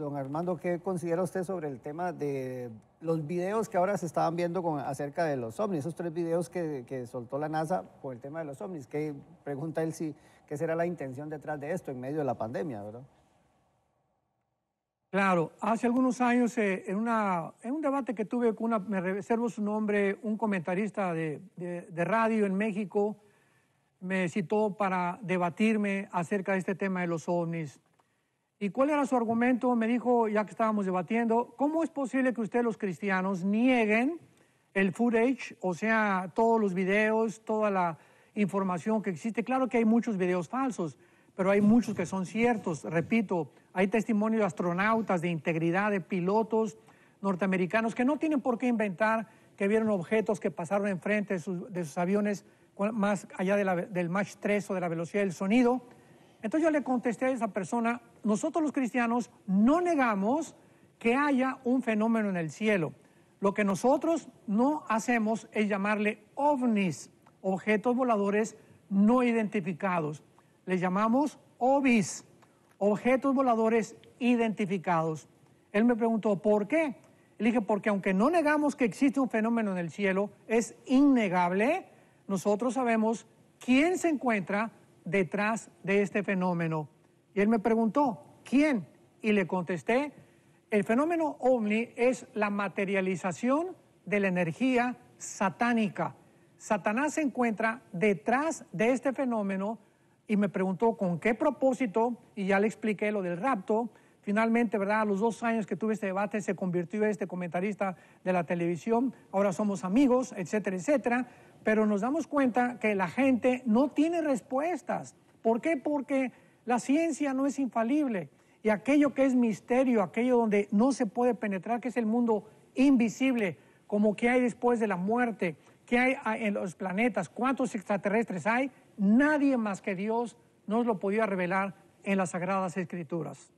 Don Armando, ¿qué considera usted sobre el tema de los videos que ahora se estaban viendo con, acerca de los ovnis? Esos tres videos que, soltó la NASA por el tema de los ovnis. ¿Qué pregunta él si qué será la intención detrás de esto en medio de la pandemia, Claro, hace algunos años eh, en, en, un debate que tuve con una, me reservo su nombre, un comentarista de, de radio en México me citó para debatirme acerca de este tema de los ovnis. ¿Y cuál era su argumento? Me dijo, ya que estábamos debatiendo, ¿cómo es posible que ustedes los cristianos nieguen el footage, o sea, todos los videos, toda la información que existe? Claro que hay muchos videos falsos, pero hay muchos que son ciertos. Repito, hay testimonio de astronautas, de integridad, de pilotos norteamericanos que no tienen por qué inventar que vieron objetos que pasaron enfrente de sus, de sus aviones más allá del Mach 3 o de la velocidad del sonido. Entonces yo le contesté a esa persona, nosotros los cristianos no negamos que haya un fenómeno en el cielo. Lo que nosotros no hacemos es llamarle ovnis, objetos voladores no identificados. Les llamamos ovis, objetos voladores identificados. Él me preguntó, ¿por qué? Le dije, porque aunque no negamos que existe un fenómeno en el cielo, es innegable, nosotros sabemos quién se encuentra detrás de este fenómeno. Y él me preguntó, ¿quién? Y le contesté, el fenómeno ovni es la materialización de la energía satánica. Satanás se encuentra detrás de este fenómeno y me preguntó con qué propósito, y ya le expliqué lo del rapto. Finalmente, ¿verdad? A los dos años que tuve este debate se convirtió este comentarista de la televisión, ahora somos amigos, etcétera, etcétera. Pero nos damos cuenta que la gente no tiene respuestas. ¿Por qué? Porque la ciencia no es infalible y aquello que es misterio, aquello donde no se puede penetrar, que es el mundo invisible, como que hay después de la muerte, que hay ah, en los planetas, cuántos extraterrestres hay, nadie más que Dios nos lo podía revelar en las Sagradas Escrituras.